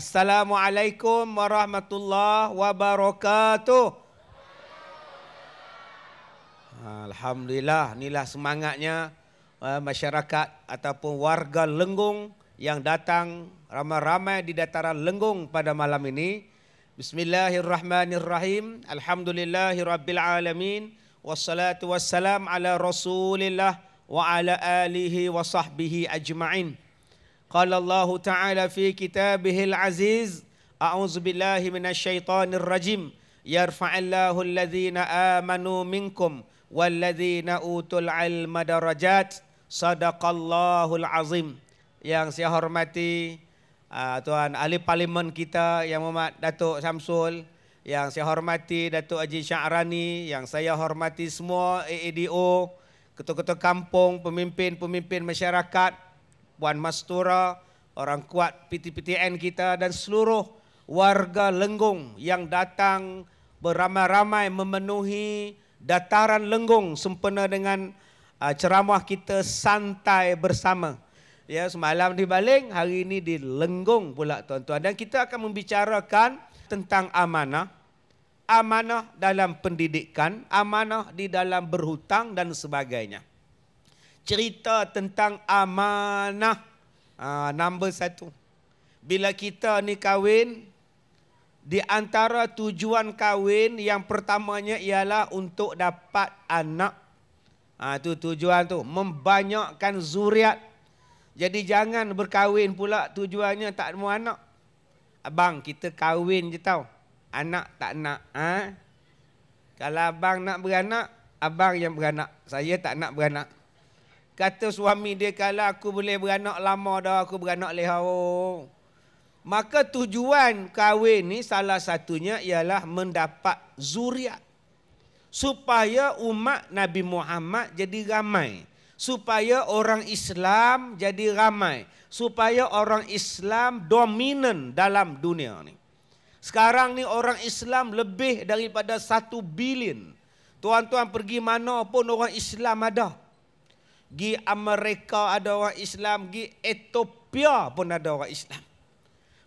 Assalamualaikum warahmatullahi wabarakatuh. Alhamdulillah inilah semangatnya eh, masyarakat ataupun warga Lenggung yang datang ramai-ramai di dataran Lenggung pada malam ini. Bismillahirrahmanirrahim. Alhamdulillahirabbil alamin wassalatu wassalam ala Rasulillah wa ala alihi wa sahbihi ajma'in. قال الله تعالى في كتابه العزيز أعوذ بالله من الشيطان الرجيم يرفع الله الذين آمنوا منكم والذين أوتوا العلم درجات صدق الله العظيم yang saya hormati uh, Tuan Ahli Parlimen kita yang Muhammad Datuk Samsul yang saya hormati Datuk Haji Syahrani yang saya hormati semua AADO ketua-ketua kampung pemimpin-pemimpin masyarakat Puan Mastura, orang kuat PTPTN kita dan seluruh warga Lenggong yang datang beramai-ramai memenuhi dataran Lenggong sempena dengan uh, ceramah kita santai bersama. Ya, semalam di Baling, hari ini di Lenggong pula tuan-tuan. Dan kita akan membicarakan tentang amanah. Amanah dalam pendidikan, amanah di dalam berhutang dan sebagainya cerita tentang amanah ha, nombor satu. Bila kita ni kahwin, di antara tujuan kahwin yang pertamanya ialah untuk dapat anak. Ha, tu tujuan tu membanyakkan zuriat. Jadi jangan berkahwin pula tujuannya tak mau anak. Abang kita kahwin je tau. Anak tak nak. Ha? Kalau abang nak beranak, abang yang beranak. Saya tak nak beranak. Kata suami dia kalau aku boleh beranak lama dah aku beranak leha. Maka tujuan kahwin ni salah satunya ialah mendapat zuriat. Supaya umat Nabi Muhammad jadi ramai. Supaya orang Islam jadi ramai. Supaya orang Islam dominan dalam dunia ni. Sekarang ni orang Islam lebih daripada satu bilion. Tuan-tuan pergi mana pun orang Islam Ada. Di Amerika ada orang Islam, di Ethiopia pun ada orang Islam.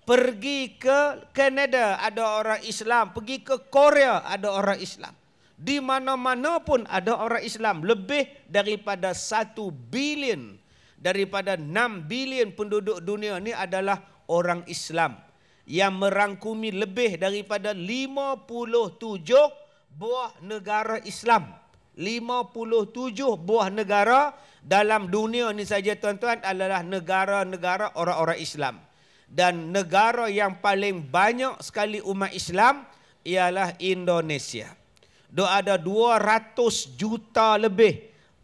Pergi ke Kanada ada orang Islam, pergi ke Korea ada orang Islam. Di mana-mana pun ada orang Islam lebih daripada 1 bilion daripada 6 bilion penduduk dunia ini adalah orang Islam yang merangkumi lebih daripada 57 buah negara Islam. 57 buah negara dalam dunia ni saja tuan-tuan adalah negara-negara orang-orang Islam. Dan negara yang paling banyak sekali umat Islam ialah Indonesia. Dia ada 200 juta lebih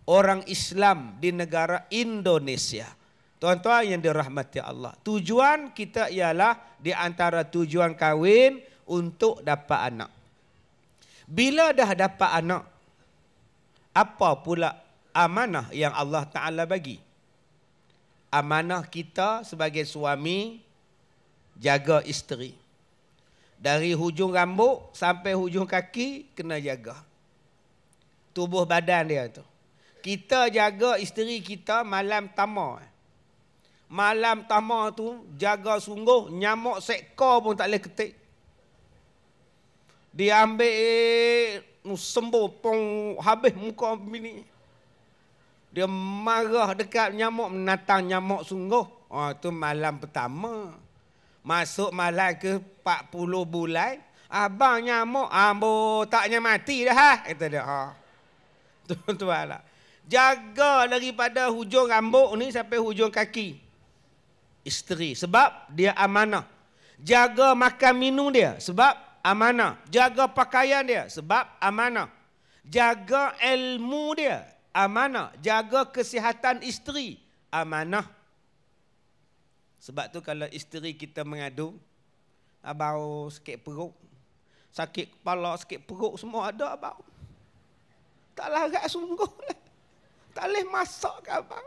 orang Islam di negara Indonesia. Tuan-tuan yang dirahmati Allah. Tujuan kita ialah di antara tujuan kahwin untuk dapat anak. Bila dah dapat anak, apa pula amanah yang Allah Ta'ala bagi? Amanah kita sebagai suami jaga isteri. Dari hujung rambut sampai hujung kaki kena jaga. Tubuh badan dia tu. Kita jaga isteri kita malam tamar. Malam tamar tu jaga sungguh nyamuk sekor pun tak boleh ketik. Dia sembur pong habis muka bini. Dia marah dekat nyamuk menatang nyamuk sungguh. Ah oh, tu malam pertama. Masuk malam ke 40 bulan, abang nyamuk ambo taknya mati dah ha kata dia. Ha. Tu tu lah. Jaga daripada hujung rambut ni sampai hujung kaki. Isteri sebab dia amanah. Jaga makan minum dia sebab amanah. Jaga pakaian dia sebab amanah. Jaga ilmu dia amanah. Jaga kesihatan isteri amanah. Sebab tu kalau isteri kita mengadu, abau sakit perut, sakit kepala, sakit perut semua ada abau. Tak larat sungguh lah. Tak boleh masak ke abang?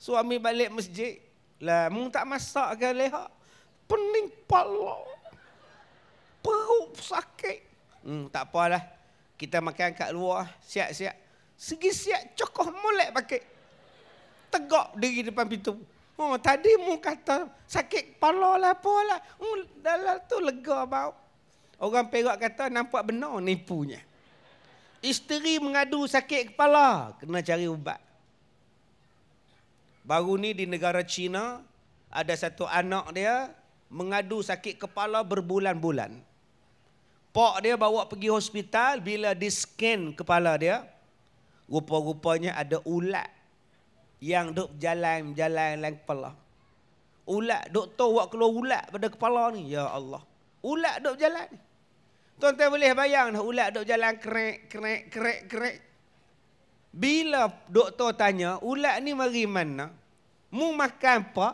Suami balik masjid, lah, mung tak masak ke leha? Pening kepala perut sakit. Hmm, tak apalah. Kita makan kat luar, siap-siap. Segi siap, cokoh molek pakai. Tegak diri depan pintu. Oh, tadi mu kata sakit kepala lah, apa lah. Hmm, dalam tu lega bau. Orang perak kata nampak benar nipunya. Isteri mengadu sakit kepala, kena cari ubat. Baru ni di negara China ada satu anak dia mengadu sakit kepala berbulan-bulan pak dia bawa pergi hospital bila di scan kepala dia rupa-rupanya ada ulat yang duk jalan-jalan dalam kepala ulat tahu buat keluar ulat pada kepala ni ya Allah ulat duk jalan tuan-tuan boleh bayang dah ulat duk jalan krek krek krek krek bila doktor tanya ulat ni mari mana mu makan apa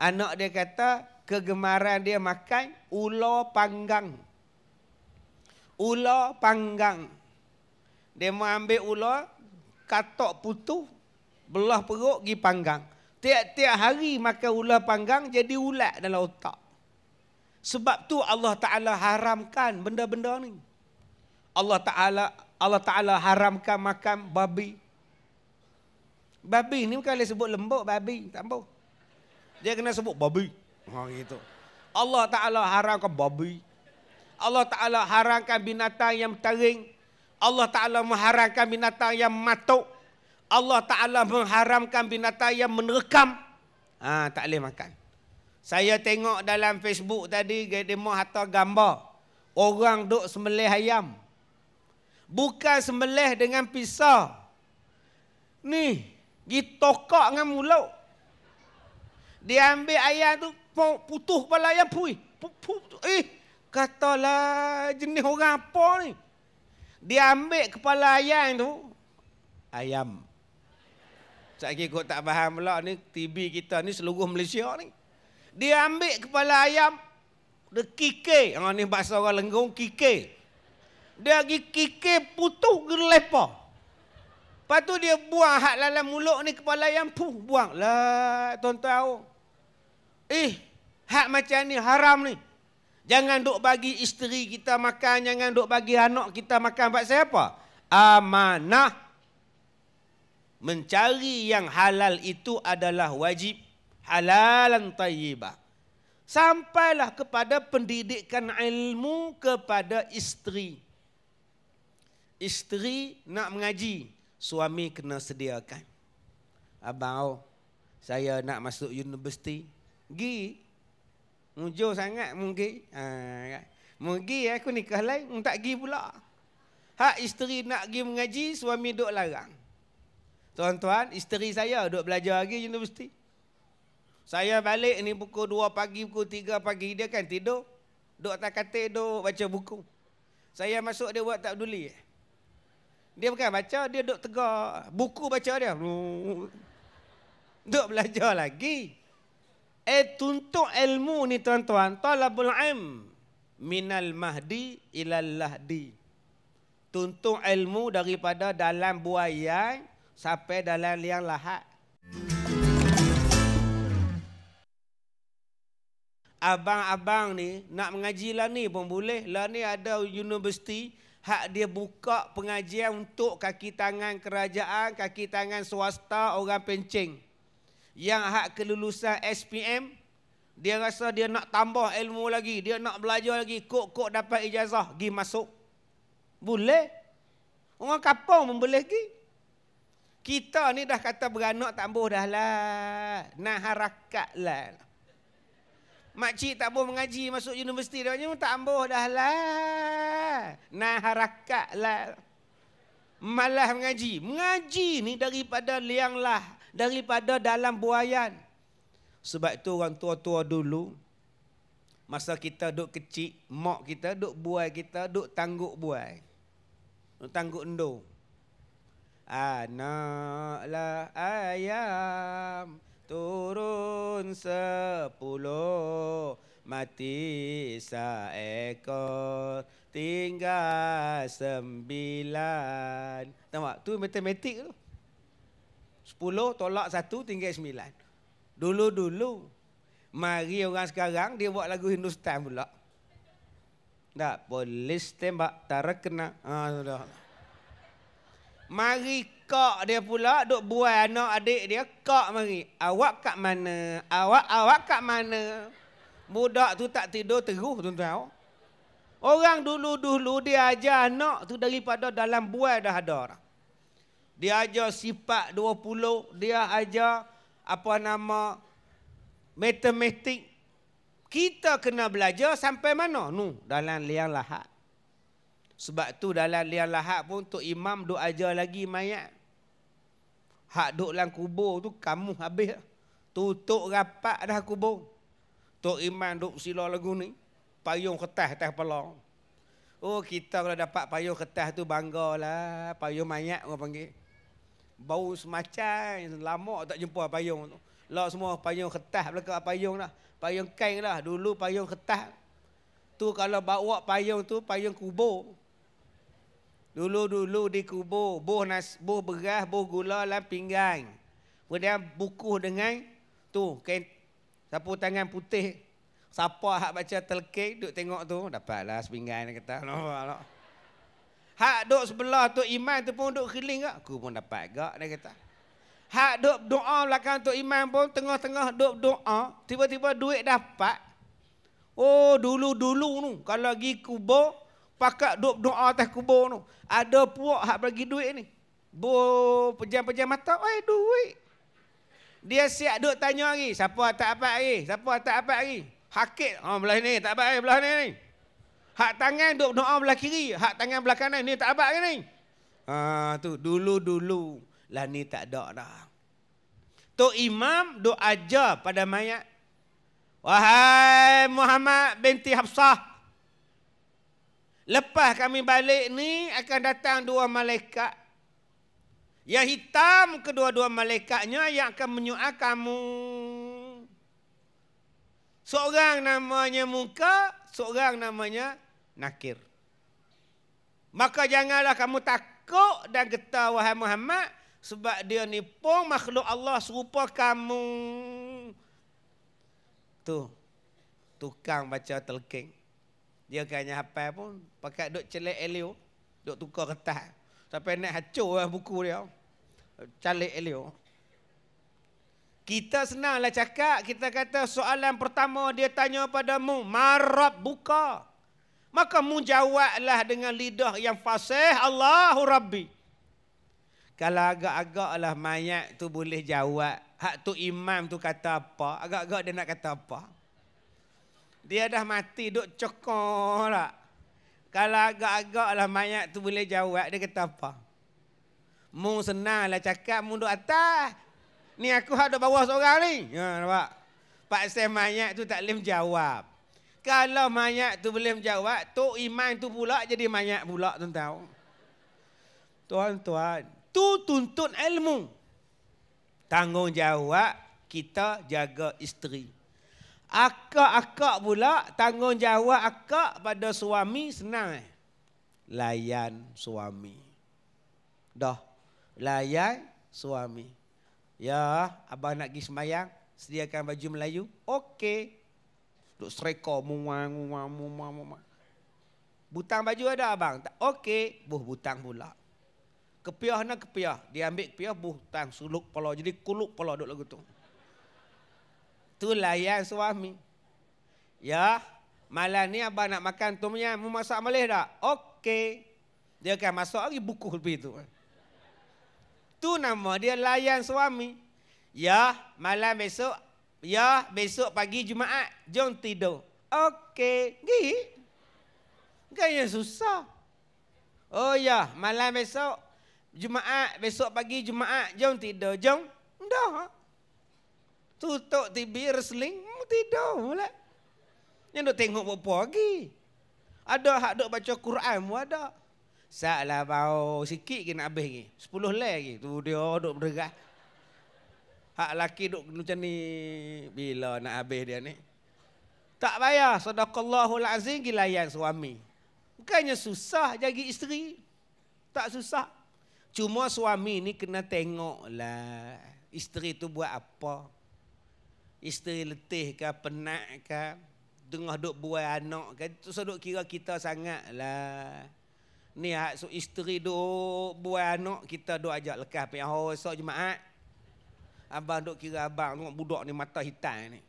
anak dia kata kegemaran dia makan ular panggang Ula panggang. Dia mau ambil ular, katok putu, belah perut, pergi panggang. Tiap-tiap hari makan ula panggang, jadi ulat dalam otak. Sebab tu Allah Ta'ala haramkan benda-benda ni. Allah Ta'ala Allah Ta'ala haramkan makan babi. Babi ni bukan boleh sebut lembut babi, tak apa. Dia kena sebut babi. Ha, gitu. Allah Ta'ala haramkan babi. Allah Ta'ala harangkan binatang yang taring. Allah Ta'ala mengharamkan binatang yang matuk. Allah Ta'ala mengharamkan binatang yang menerkam. Ha, tak boleh makan. Saya tengok dalam Facebook tadi, Gedemo Hatta Gambar. Orang duk semelih ayam. Bukan semelih dengan pisau. Ni, gitokok dengan mulut. Dia ambil ayam tu, putuh kepala ayam, puih. Eh, Katalah jenis orang apa ni? Dia ambil kepala ayam tu. Ayam. Saya kira tak faham pula ni TV kita ni seluruh Malaysia ni. Dia ambil kepala ayam. Dia kikir. Ha, ni bahasa orang lenggung kikir. Dia pergi kikir putuh ke lepa. Lepas tu dia buang hak dalam mulut ni kepala ayam. Puh buang. Lah tuan-tuan. Eh hak macam ni haram ni. Jangan duk bagi isteri kita makan, jangan duk bagi anak kita makan buat siapa? Amanah. Mencari yang halal itu adalah wajib. Halalan tayyibah. Sampailah kepada pendidikan ilmu kepada isteri. Isteri nak mengaji, suami kena sediakan. Abang, oh, saya nak masuk universiti. Gih, Mujur sangat mungkin. Ha, kan? Mugi aku nikah lain, tak pergi pula. Hak isteri nak pergi mengaji, suami duk larang. Tuan-tuan, isteri saya duk belajar lagi universiti. Saya balik ni pukul 2 pagi, pukul 3 pagi dia kan tidur. Duk tak katil, duk baca buku. Saya masuk dia buat tak peduli. Dia bukan baca, dia duk tegak. Buku baca dia. Duk belajar lagi. Eh tuntuk ilmu ni tuan-tuan, talabul ilm minal mahdi ilal lahdi. tuntuk ilmu daripada dalam buaya sampai dalam liang lahat. Abang-abang ni nak mengaji lah ni pun boleh. Lah ni ada universiti hak dia buka pengajian untuk kaki tangan kerajaan, kaki tangan swasta, orang pencing yang hak kelulusan SPM dia rasa dia nak tambah ilmu lagi dia nak belajar lagi kok-kok dapat ijazah gi masuk boleh orang kapau memboleh gi? kita ni dah kata beranak tak boleh dah lah nah harakat lah Makcik tak boleh mengaji masuk universiti dia macam tak ambuh dah lah. Nah harakat lah. Malah mengaji. Mengaji ni daripada liang lah daripada dalam buayan. Sebab itu orang tua-tua dulu, masa kita duduk kecil, mak kita duduk buai kita, duduk tangguk buai. Duduk tangguk endur. Anaklah ayam turun sepuluh, mati seekor tinggal sembilan. Tengok, tu matematik tu. Sepuluh tolak satu tinggal sembilan. Dulu-dulu. Mari orang sekarang dia buat lagu Hindustan pula. Tak, polis tembak terkena. Ha, sudah. Mari kak dia pula duk buai anak adik dia. Kak mari. Awak kat mana? Awak awak kat mana? Budak tu tak tidur teruh tuan-tuan. Orang dulu-dulu dia ajar anak tu daripada dalam buai dah ada orang. Dia ajar sifat 20, dia ajar apa nama matematik. Kita kena belajar sampai mana? Nu, dalam liang lahat. Sebab tu dalam liang lahat pun tok imam duk ajar lagi mayat. Hak duk dalam kubur tu kamu habis. Tutup rapat dah kubur. Tok imam duk sila lagu ni. Payung kertas atas kepala. Oh kita kalau dapat payung kertas tu banggalah. Payung mayat orang panggil bau semacam lama tak jumpa payung tu. Lah semua payung kertas belakang payung lah. Payung kain lah. Dulu payung kertas. Tu kalau bawa payung tu payung kubur. Dulu-dulu di kubur. boh nas, boh beras, boh gula dalam pinggang. Kemudian buku dengan tu kain sapu tangan putih. Siapa hak baca telkek duk tengok tu dapatlah sepinggan kata. Nampak, nampak. Hak duk sebelah Tok Iman tu pun duk keliling ke? Aku pun dapat gak dia kata. Hak duk doa belakang tu Iman pun tengah-tengah duk doa, tiba-tiba duit dapat. Oh, dulu-dulu tu kalau pergi kubur, pakak duk doa atas kubur tu. Ada puak hak bagi duit ni. Bo pejam-pejam mata, oi duit. Dia siap duk tanya lagi, siapa tak dapat lagi? Siapa tak dapat lagi? Hakik, ha oh, belah ni, tak dapat lagi belah ni. Hak tangan duduk doa belah kiri, hak tangan belah kanan ni tak abad ke ni? Ha tu dulu-dulu lah ni tak ada dah. Tu imam duk aja pada mayat. Wahai Muhammad binti Hafsah. Lepas kami balik ni akan datang dua malaikat. Yang hitam kedua-dua malaikatnya yang akan menyuak kamu. Seorang namanya muka, seorang namanya nakir. Maka janganlah kamu takut dan getah wahai Muhammad sebab dia ni pun makhluk Allah serupa kamu. Tu. Tukang baca telking. Dia kanya apa pun pakai duk celik Elio, duk tukar kertas. Sampai nak hancur lah buku dia. Calik Elio. Kita senanglah cakap, kita kata soalan pertama dia tanya padamu, marab buka. Maka mu jawablah dengan lidah yang fasih Allahu Rabbi. Kalau agak-agaklah mayat tu boleh jawab. Hak tu imam tu kata apa? Agak-agak dia nak kata apa? Dia dah mati duk cokor lah. Kalau agak-agaklah mayat tu boleh jawab, dia kata apa? Mu lah cakap, mu duk atas. Ni aku hak duk bawah seorang ni. Ya, nampak? Pak Sam mayat tu tak boleh jawab. Kalau mayat tu boleh menjawab, tu iman tu pula jadi mayat pula tuan-tuan. Tuan-tuan, tu tuntut ilmu. Tanggungjawab kita jaga isteri. Akak-akak pula tanggungjawab akak pada suami senang. Eh? Layan suami. Dah. Layan suami. Ya, abang nak pergi semayang. Sediakan baju Melayu. Okey. Duk sereka muang muang muang muang. Butang baju ada abang? Tak. Okey, buh butang pula. Kepiah nak kepiah. Dia ambil kepiah tang suluk pala. Jadi kuluk pala duk lagu tu. Itulah yang suami. Ya, malam ni abang nak makan tu punya. Mu masak malih tak? Okey. Dia akan masuk lagi buku lebih tu. Tu nama dia layan suami. Ya, malam besok Ya, besok pagi Jumaat. Jom tidur. Okey. Gi. Gaya susah. Oh ya, malam besok Jumaat, besok pagi Jumaat. Jom tidur. Jom. Dah. Tutup TV resling, tidur pula. Yang duk tengok apa lagi. Ada hak duk baca Quran pun ada. lah bau sikit ke nak habis ni. Sepuluh lay lagi. Tu dia duk berderas. Hak laki duk macam ni bila nak habis dia ni. Tak payah sedekallahul azim gilayan suami. Bukannya susah jadi isteri. Tak susah. Cuma suami ni kena tengok lah. Isteri tu buat apa. Isteri letih ke, penat ke. Tengah duk buat anak ke. Tu so, duk kira kita sangat lah. Ni hak so, isteri duk buat anak. Kita duk ajak lekas. Oh, esok Jumaat. Abang duk kira abang tengok budak ni mata hitam ni.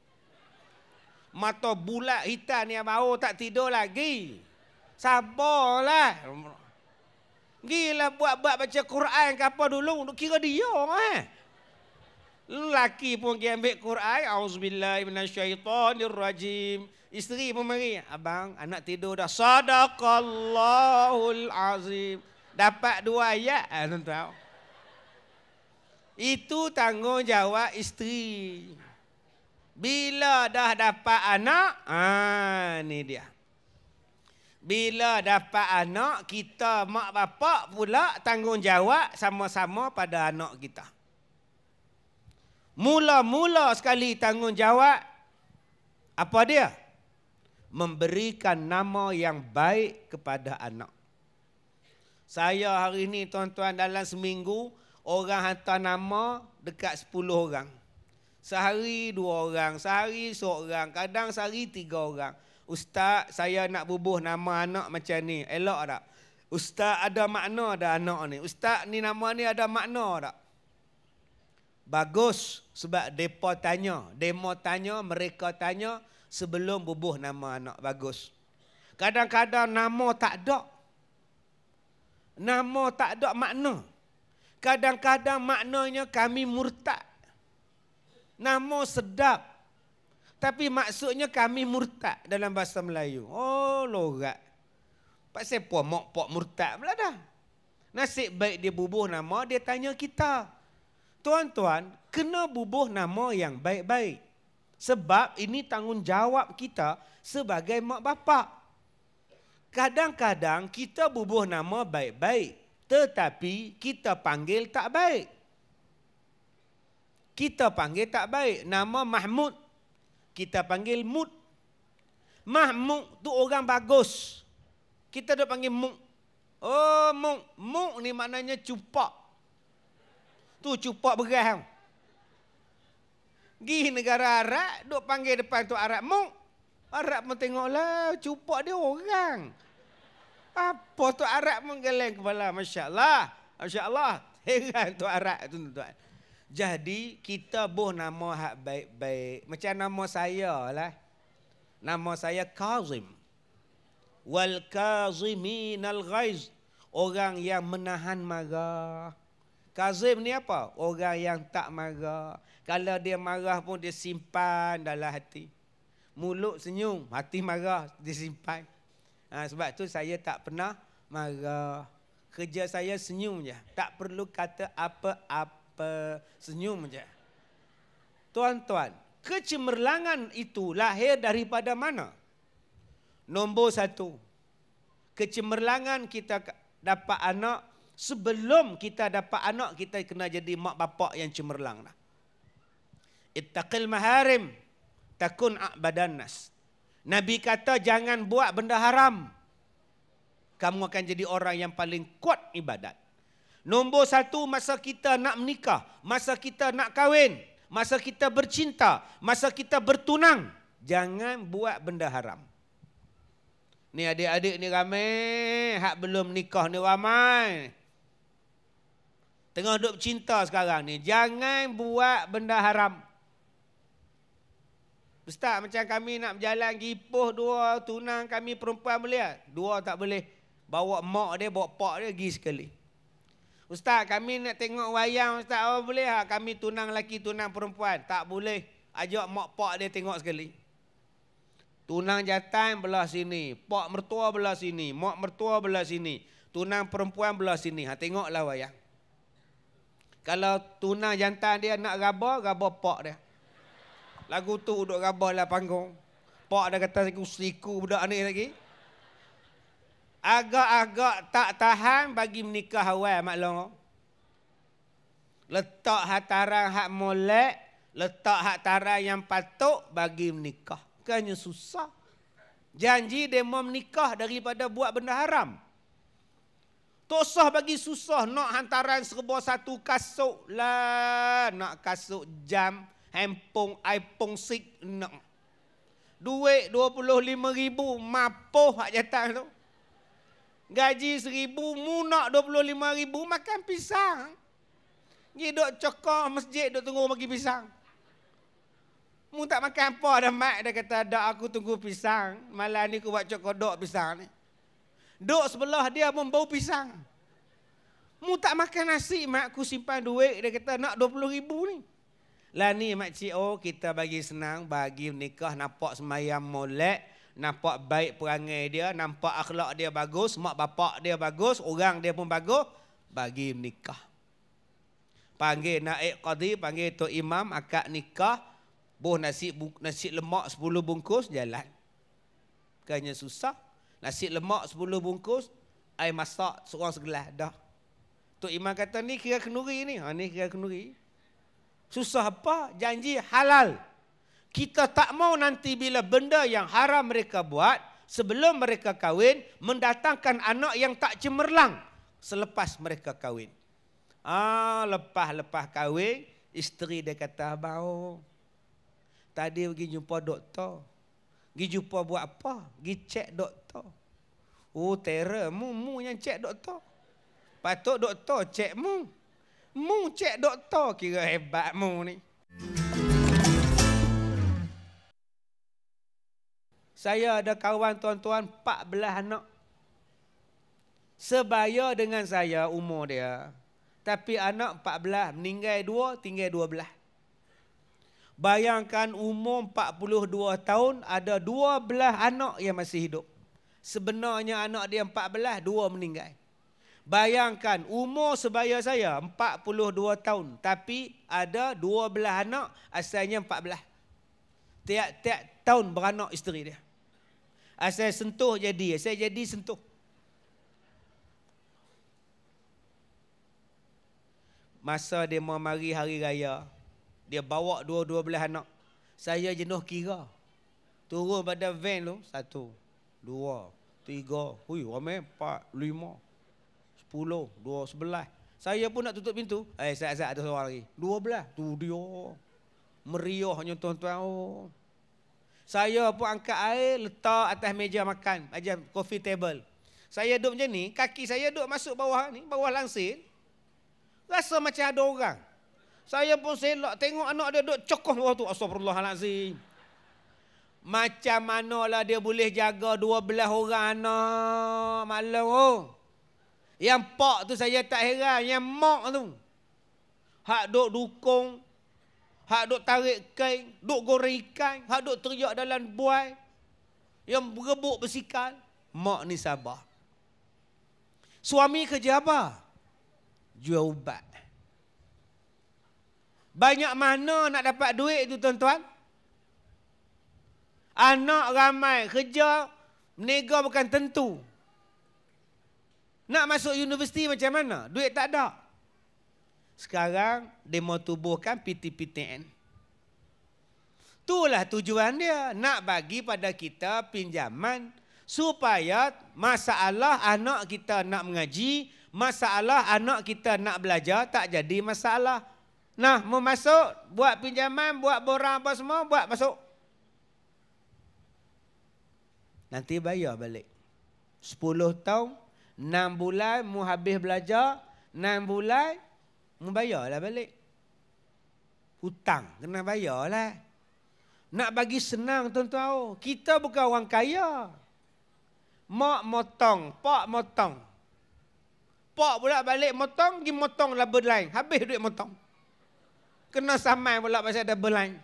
Mata bulat hitam ni abang oh, tak tidur lagi. Sabarlah. Gila buat-buat baca Quran ke apa dulu duk kira dia eh. Lelaki pun pergi ambil Quran. Auzubillahi minasyaitonirrajim. Isteri pun mari. Abang, anak tidur dah. Sadaqallahul azim. Dapat dua ayat. Eh, tuan-tuan. Itu tanggungjawab isteri. Bila dah dapat anak, ah ni dia. Bila dapat anak, kita mak bapak pula tanggungjawab sama-sama pada anak kita. Mula-mula sekali tanggungjawab apa dia? Memberikan nama yang baik kepada anak. Saya hari ini tuan-tuan dalam seminggu orang hantar nama dekat 10 orang. Sehari dua orang, sehari seorang, kadang sehari tiga orang. Ustaz, saya nak bubuh nama anak macam ni. Elok tak? Ustaz ada makna ada anak ni. Ustaz ni nama ni ada makna tak? Bagus sebab depa tanya, demo tanya, mereka tanya sebelum bubuh nama anak. Bagus. Kadang-kadang nama tak ada. Nama tak ada makna. Kadang-kadang maknanya kami murtad. Nama sedap. Tapi maksudnya kami murtad dalam bahasa Melayu. Oh, logat. Pasal puan mok pok murtad pula dah. Nasib baik dia bubuh nama, dia tanya kita. Tuan-tuan, kena bubuh nama yang baik-baik. Sebab ini tanggungjawab kita sebagai mak bapak. Kadang-kadang kita bubuh nama baik-baik tetapi kita panggil tak baik. Kita panggil tak baik. Nama Mahmud. Kita panggil Mud. Mahmud tu orang bagus. Kita dah panggil Mud. Oh Mud. Mud ni maknanya cupak. Tu cupak berat. Pergi negara Arab, duk panggil depan tu Arab Mud. Arab pun tengoklah cupak dia orang. Apa tu Arab menggeleng kepala? Masya Allah. Masya Allah. Heran tu Arab tu tuan-tuan. Jadi kita boh nama hak baik-baik. Macam nama saya lah. Nama saya Kazim. Wal Kazimin al -ghaiz. Orang yang menahan marah. Kazim ni apa? Orang yang tak marah. Kalau dia marah pun dia simpan dalam hati. Mulut senyum, hati marah disimpan. simpan. Ha, sebab tu saya tak pernah marah. Kerja saya senyum je. Tak perlu kata apa-apa senyum je. Tuan-tuan, kecemerlangan itu lahir daripada mana? Nombor satu. Kecemerlangan kita dapat anak sebelum kita dapat anak kita kena jadi mak bapak yang cemerlang lah. Ittaqil maharim takun abadannas. Nabi kata jangan buat benda haram. Kamu akan jadi orang yang paling kuat ibadat. Nombor satu, masa kita nak menikah, masa kita nak kahwin, masa kita bercinta, masa kita bertunang. Jangan buat benda haram. Ni adik-adik ni ramai, hak belum nikah ni ramai. Tengah duduk cinta sekarang ni. Jangan buat benda haram. Ustaz macam kami nak berjalan pergi dua tunang kami perempuan boleh Dua tak boleh. Bawa mak dia, bawa pak dia pergi sekali. Ustaz kami nak tengok wayang Ustaz apa boleh tak? Kami tunang lelaki, tunang perempuan. Tak boleh. Ajak mak pak dia tengok sekali. Tunang jantan belah sini. Pak mertua belah sini. Mak mertua belah sini. Tunang perempuan belah sini. Ha, tengoklah wayang. Kalau tunang jantan dia nak gabar, gabar pak dia. Lagu tu duduk gabar dalam panggung. Pak dah kata aku seliku budak ni lagi. Agak-agak tak tahan bagi menikah awal mak long. Letak hak tarang hak molek, letak hak tarang yang patut bagi menikah. Kanya susah. Janji dia mau menikah daripada buat benda haram. Tak usah bagi susah nak hantaran serba satu kasut lah. Nak kasut jam. Hempung iPhone 6 no. Duit 25 ribu mapoh, hak jatah tu Gaji 1000 Mu nak 25 ribu makan pisang Ni duk cokok masjid duk tunggu bagi pisang Mu tak makan apa ada mak dah kata dak aku tunggu pisang Malah ni aku buat cokodok pisang ni. Duk sebelah dia membau pisang. Mu tak makan nasi mak aku simpan duit dia kata nak 20 ribu ni. Lah ni makcik oh kita bagi senang bagi nikah nampak semayam molek nampak baik perangai dia nampak akhlak dia bagus mak bapak dia bagus orang dia pun bagus bagi nikah panggil naik qadi panggil tu imam akad nikah buh nasi bu, nasi lemak 10 bungkus jalan bukannya susah nasi lemak 10 bungkus air masak seorang segelas dah tu imam kata ni kira kenuri ni ha ni kira kenuri Susah apa? Janji halal. Kita tak mau nanti bila benda yang haram mereka buat sebelum mereka kahwin mendatangkan anak yang tak cemerlang selepas mereka kahwin. Ah, lepas-lepas kahwin, isteri dia kata, "Bau. Tadi pergi jumpa doktor. Pergi jumpa buat apa? Pergi cek doktor." Oh, terer mu mu yang cek doktor. Patut doktor cek mu. Mu cek doktor kira hebat mu ni. Saya ada kawan tuan-tuan 14 anak. Sebaya dengan saya umur dia. Tapi anak 14, meninggal 2, tinggal 12. Bayangkan umur 42 tahun ada 12 anak yang masih hidup. Sebenarnya anak dia 14, 2 meninggal. Bayangkan umur sebaya saya 42 tahun tapi ada 12 anak asalnya 14. Tiap-tiap tahun beranak isteri dia. Asal sentuh jadi, saya jadi sentuh. Masa dia mau mari hari raya, dia bawa dua-dua belah anak. Saya jenuh kira. Turun pada van tu, satu, dua, tiga, hui, ramai, empat, lima sepuluh, dua sebelah. Saya pun nak tutup pintu. Eh, saya saya ada seorang lagi. Dua belah. Tu dia. hanya tuan-tuan. Oh. Saya pun angkat air, letak atas meja makan. Aja coffee table. Saya duduk macam ni, kaki saya duduk masuk bawah ni, bawah langsir. Rasa macam ada orang. Saya pun selok tengok anak dia duduk cokoh bawah tu. Astagfirullahalazim. Macam mana lah dia boleh jaga dua belah orang anak. Malam oh. Yang pak tu saya tak heran, yang mak tu. Hak duk dukung, hak duk tarik kain, duk goreng ikan, hak duk teriak dalam buai. Yang berebut bersikal, mak ni sabar. Suami kerja apa? Jual ubat. Banyak mana nak dapat duit tu tuan-tuan? Anak ramai kerja, meniaga bukan tentu. Nak masuk universiti macam mana? Duit tak ada. Sekarang dia mau tubuhkan PTPTN. Itulah tujuan dia. Nak bagi pada kita pinjaman supaya masalah anak kita nak mengaji, masalah anak kita nak belajar tak jadi masalah. Nah, mau masuk, buat pinjaman, buat borang apa semua, buat masuk. Nanti bayar balik. 10 tahun, Enam bulan mu habis belajar Enam bulan mu lah balik Hutang kena bayar lah Nak bagi senang tuan-tuan oh. Kita bukan orang kaya Mak motong, pak motong Pak pula balik motong, gim motong double line Habis duit motong Kena saman pula pasal ada line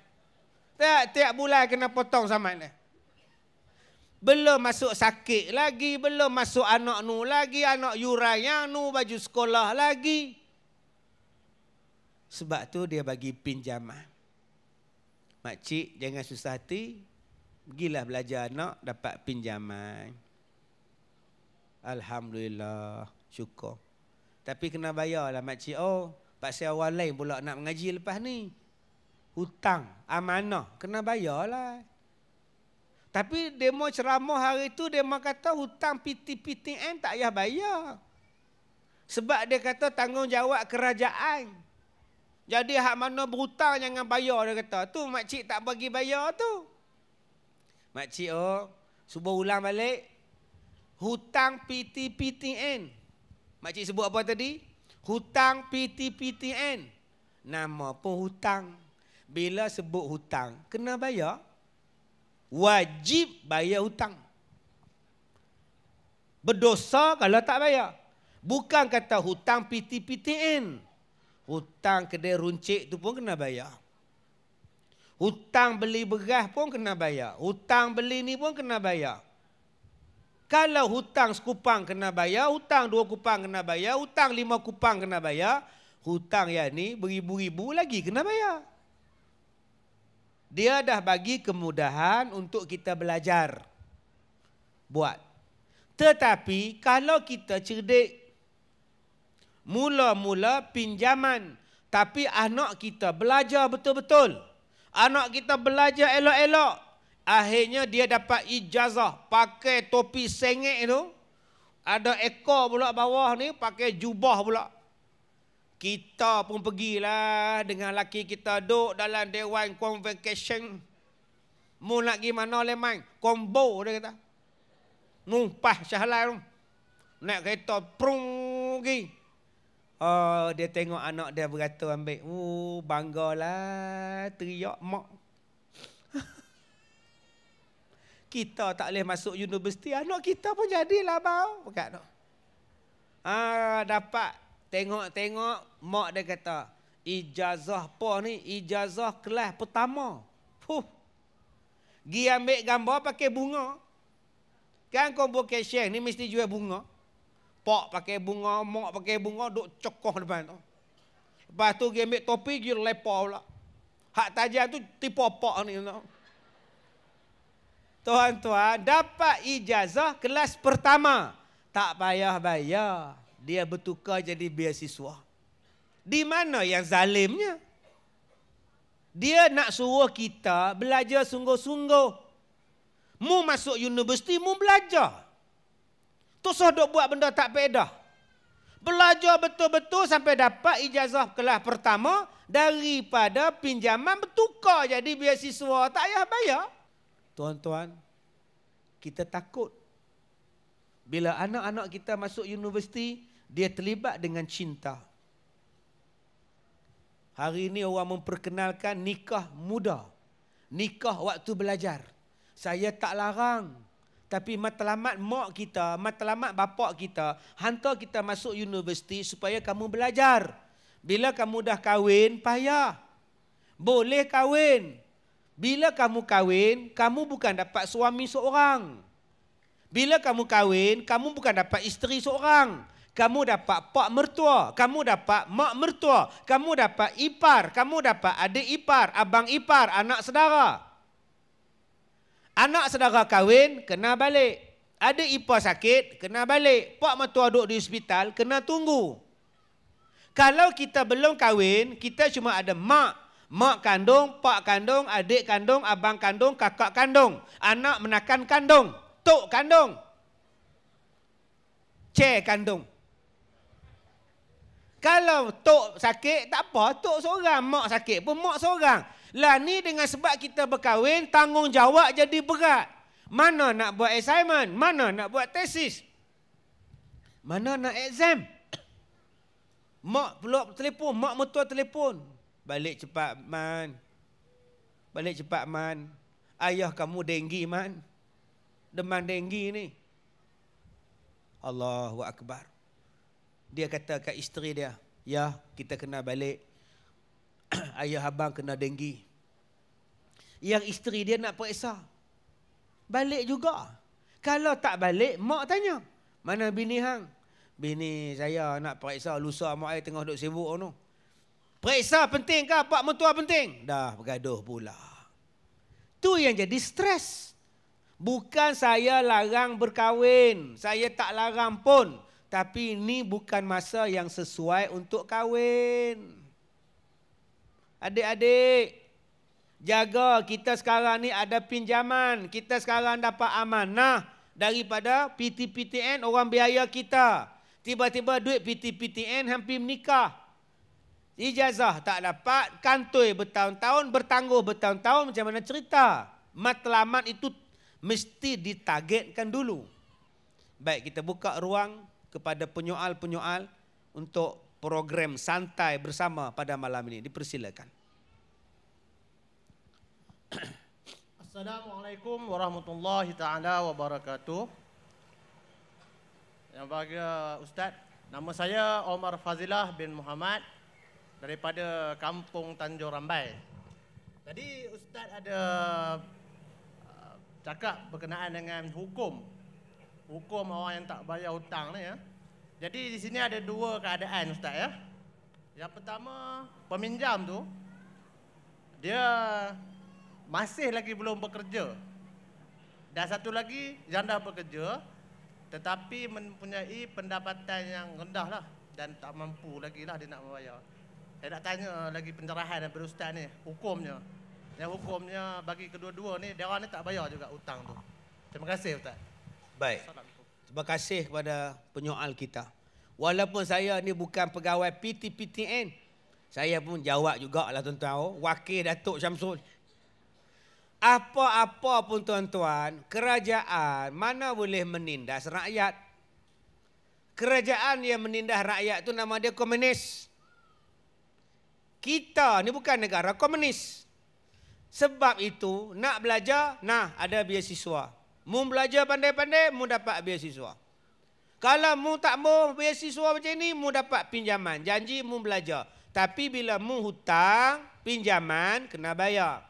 Tiap, tiap bulan kena potong saman dia belum masuk sakit lagi, belum masuk anak nu lagi, anak Yura yang nu baju sekolah lagi. Sebab tu dia bagi pinjaman. Makcik jangan susah hati, gilah belajar anak dapat pinjaman. Alhamdulillah, syukur. Tapi kena bayar lah makcik. Oh, pasal orang lain pula nak mengaji lepas ni. Hutang, amanah, kena bayar lah. Tapi demo ceramah hari itu, demo kata hutang PTPTN tak payah bayar. Sebab dia kata tanggungjawab kerajaan. Jadi hak mana berhutang jangan bayar dia kata. Tu makcik tak bagi bayar tu. Makcik oh, subuh ulang balik. Hutang PTPTN. Makcik sebut apa tadi? Hutang PTPTN. Nama pun hutang. Bila sebut hutang, kena bayar wajib bayar hutang. Berdosa kalau tak bayar. Bukan kata hutang PT-PTN. Hutang kedai runcit tu pun kena bayar. Hutang beli beras pun kena bayar. Hutang beli ni pun kena bayar. Kalau hutang sekupang kena bayar, hutang dua kupang kena bayar, hutang lima kupang kena bayar, hutang yang ni beribu-ribu lagi kena bayar dia dah bagi kemudahan untuk kita belajar buat. Tetapi kalau kita cerdik, mula-mula pinjaman tapi anak kita belajar betul-betul. Anak kita belajar elok-elok. Akhirnya dia dapat ijazah pakai topi sengek tu. Ada ekor pula bawah ni pakai jubah pula. Kita pun pergilah dengan laki kita duduk dalam Dewan Convocation. Mau nak pergi mana Leman? Combo dia kata. Numpah syahlai tu. Naik kereta prung Oh, dia tengok anak dia beratur ambil. Uh, bangga lah. Teriak mak. kita tak boleh masuk universiti. Anak kita pun jadilah bau. Bukan tu. Ah, dapat tengok-tengok mak dia kata ijazah apa ni ijazah kelas pertama fuh gi ambil gambar pakai bunga kan convocation ni mesti jual bunga pak pakai bunga mak pakai bunga duk cokoh depan tu lepas tu gi ambil topi gi lepak pula hak tajam tu tipu pak ni tu Tuan-tuan, dapat ijazah kelas pertama. Tak payah bayar dia bertukar jadi beasiswa. Di mana yang zalimnya? Dia nak suruh kita belajar sungguh-sungguh. Mu masuk universiti, mu belajar. Tusuh dok buat benda tak pedah. Belajar betul-betul sampai dapat ijazah kelas pertama daripada pinjaman bertukar jadi beasiswa. Tak payah bayar. Tuan-tuan, kita takut. Bila anak-anak kita masuk universiti, dia terlibat dengan cinta. Hari ini orang memperkenalkan nikah muda. Nikah waktu belajar. Saya tak larang. Tapi matlamat mak kita, matlamat bapak kita, hantar kita masuk universiti supaya kamu belajar. Bila kamu dah kahwin, payah. Boleh kahwin. Bila kamu kahwin, kamu bukan dapat suami seorang. Bila kamu kahwin, kamu bukan dapat isteri seorang. Seorang kamu dapat pak mertua, kamu dapat mak mertua, kamu dapat ipar, kamu dapat adik ipar, abang ipar, anak saudara. Anak saudara kahwin, kena balik. Ada ipar sakit, kena balik. Pak mertua duduk di hospital, kena tunggu. Kalau kita belum kahwin, kita cuma ada mak. Mak kandung, pak kandung, adik kandung, abang kandung, kakak kandung. Anak menakan kandung, tok kandung. Cek kandung. Kalau tok sakit tak apa, tok seorang, mak sakit pun mak seorang. Lah ni dengan sebab kita berkahwin tanggungjawab jadi berat. Mana nak buat assignment? Mana nak buat tesis? Mana nak exam? Mak pula telefon, mak mertua telefon. Balik cepat man. Balik cepat man. Ayah kamu denggi man. Demam denggi ni. Allahu akbar dia kata kat isteri dia, ya kita kena balik. Ayah abang kena denggi. Yang isteri dia nak periksa. Balik juga. Kalau tak balik, mak tanya. Mana bini hang? Bini saya nak periksa lusa mak saya tengah duduk sibuk no. Periksa penting ke? Pak mentua penting? Dah bergaduh pula. Tu yang jadi stres. Bukan saya larang berkahwin. Saya tak larang pun. Tapi ini bukan masa yang sesuai untuk kahwin. Adik-adik, jaga kita sekarang ni ada pinjaman. Kita sekarang dapat amanah daripada PT-PTN orang biaya kita. Tiba-tiba duit PT-PTN hampir menikah. Ijazah tak dapat, kantoi bertahun-tahun, bertangguh bertahun-tahun macam mana cerita. Matlamat itu mesti ditargetkan dulu. Baik kita buka ruang kepada penyoal-penyoal untuk program santai bersama pada malam ini. Dipersilakan. Assalamualaikum warahmatullahi taala wabarakatuh. Yang bahagia Ustaz, nama saya Omar Fazilah bin Muhammad daripada Kampung Tanjung Rambai. Tadi Ustaz ada uh, cakap berkenaan dengan hukum hukum orang yang tak bayar hutang ni ya. Jadi di sini ada dua keadaan ustaz ya. Yang pertama, peminjam tu dia masih lagi belum bekerja. Dan satu lagi yang dah bekerja tetapi mempunyai pendapatan yang rendah lah dan tak mampu lagi lah dia nak membayar. Saya nak tanya lagi pencerahan daripada ustaz ni, hukumnya. Yang hukumnya bagi kedua-dua ni, dia orang ni tak bayar juga hutang tu. Terima kasih ustaz. Baik. Terima kasih kepada penyoal kita. Walaupun saya ni bukan pegawai PTPTN, saya pun jawab jugalah tuan-tuan. Oh, wakil Datuk Syamsul. Apa-apa pun tuan-tuan, kerajaan mana boleh menindas rakyat. Kerajaan yang menindas rakyat tu nama dia komunis. Kita ni bukan negara komunis. Sebab itu nak belajar, nah ada biasiswa. Mu belajar pandai-pandai, mu dapat beasiswa. Kalau mu tak mau beasiswa macam ni, mu dapat pinjaman. Janji mu belajar. Tapi bila mu hutang, pinjaman, kena bayar.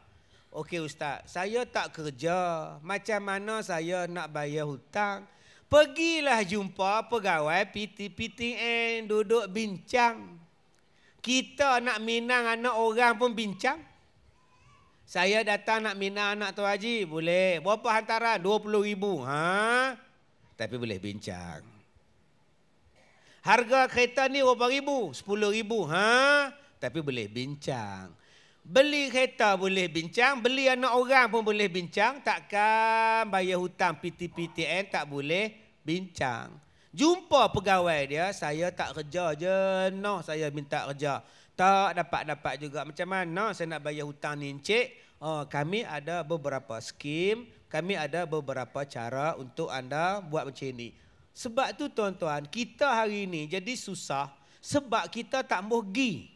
Okey Ustaz, saya tak kerja. Macam mana saya nak bayar hutang? Pergilah jumpa pegawai PT, PTN, duduk bincang. Kita nak minang anak orang pun bincang. Saya datang nak mina anak tu haji. Boleh. Berapa hantaran? Dua puluh ribu. Ha? Tapi boleh bincang. Harga kereta ni berapa ribu? Sepuluh ribu. Ha? Tapi boleh bincang. Beli kereta boleh bincang. Beli anak orang pun boleh bincang. Takkan bayar hutang PTPTN tak boleh bincang. Jumpa pegawai dia. Saya tak kerja je. No, saya minta kerja. Tak dapat-dapat juga. Macam mana saya nak bayar hutang ni encik? Oh, kami ada beberapa skim, kami ada beberapa cara untuk anda buat macam ni. Sebab tu tuan-tuan, kita hari ini jadi susah sebab kita tak mau pergi.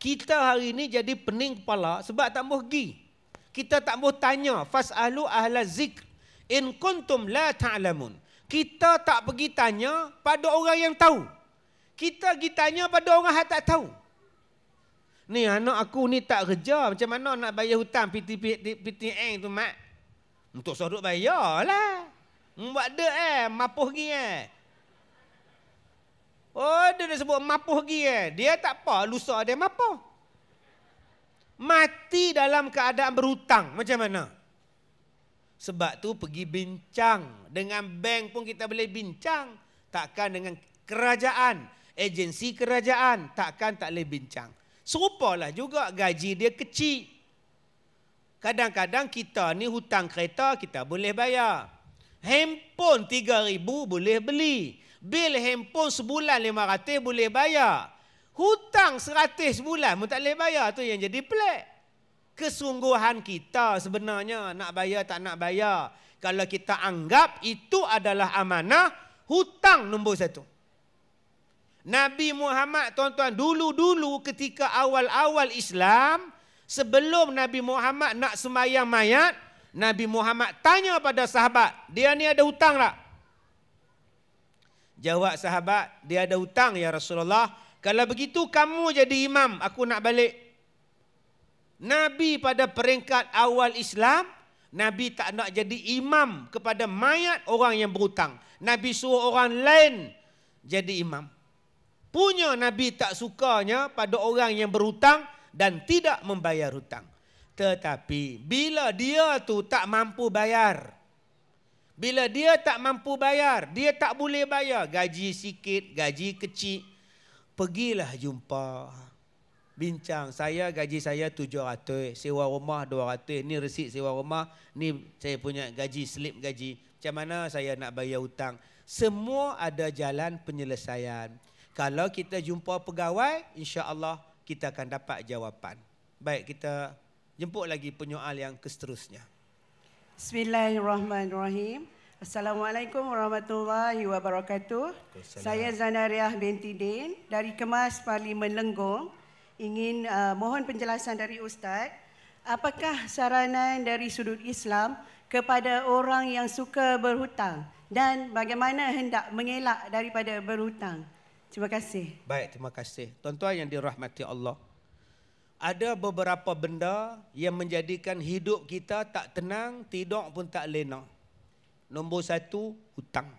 Kita hari ini jadi pening kepala sebab tak mau pergi. Kita tak mau tanya Fas fasalu ahla zikr in kuntum la ta'lamun. Kita tak pergi tanya pada orang yang tahu. Kita pergi tanya pada orang yang tak tahu. Ni anak aku ni tak kerja. Macam mana nak bayar hutang PTN tu mak? Untuk sorok bayar lah. Buat dek eh. Mapuh gi eh. Oh dia dah sebut mapuh gi eh. Dia tak apa. Lusa dia mapuh. Mati dalam keadaan berhutang. Macam mana? Sebab tu pergi bincang. Dengan bank pun kita boleh bincang. Takkan dengan kerajaan agensi kerajaan takkan tak leh bincang. Serupalah juga gaji dia kecil. Kadang-kadang kita ni hutang kereta kita boleh bayar. Handphone 3000 boleh beli. Bil handphone sebulan 500 boleh bayar. Hutang 100 bulan pun tak leh bayar tu yang jadi pelik. Kesungguhan kita sebenarnya nak bayar tak nak bayar. Kalau kita anggap itu adalah amanah, hutang nombor satu. Nabi Muhammad tuan-tuan dulu-dulu ketika awal-awal Islam sebelum Nabi Muhammad nak semayang mayat Nabi Muhammad tanya pada sahabat dia ni ada hutang tak? Jawab sahabat dia ada hutang ya Rasulullah kalau begitu kamu jadi imam aku nak balik Nabi pada peringkat awal Islam Nabi tak nak jadi imam kepada mayat orang yang berhutang Nabi suruh orang lain jadi imam punya Nabi tak sukanya pada orang yang berhutang dan tidak membayar hutang. Tetapi bila dia tu tak mampu bayar, bila dia tak mampu bayar, dia tak boleh bayar gaji sikit, gaji kecil, pergilah jumpa. Bincang, saya gaji saya 700, sewa rumah 200, ni resit sewa rumah, ni saya punya gaji slip gaji. Macam mana saya nak bayar hutang? Semua ada jalan penyelesaian. Kalau kita jumpa pegawai, insya-Allah kita akan dapat jawapan. Baik, kita jemput lagi penyoal yang seterusnya. Bismillahirrahmanirrahim. Assalamualaikum warahmatullahi wabarakatuh. Saya Zanariah binti Din dari Kemas Parlimen Lenggong ingin uh, mohon penjelasan dari ustaz. Apakah saranan dari sudut Islam kepada orang yang suka berhutang dan bagaimana hendak mengelak daripada berhutang? Terima kasih. Baik, terima kasih. Tuan-tuan yang dirahmati Allah. Ada beberapa benda yang menjadikan hidup kita tak tenang, tidur pun tak lena. Nombor satu, hutang.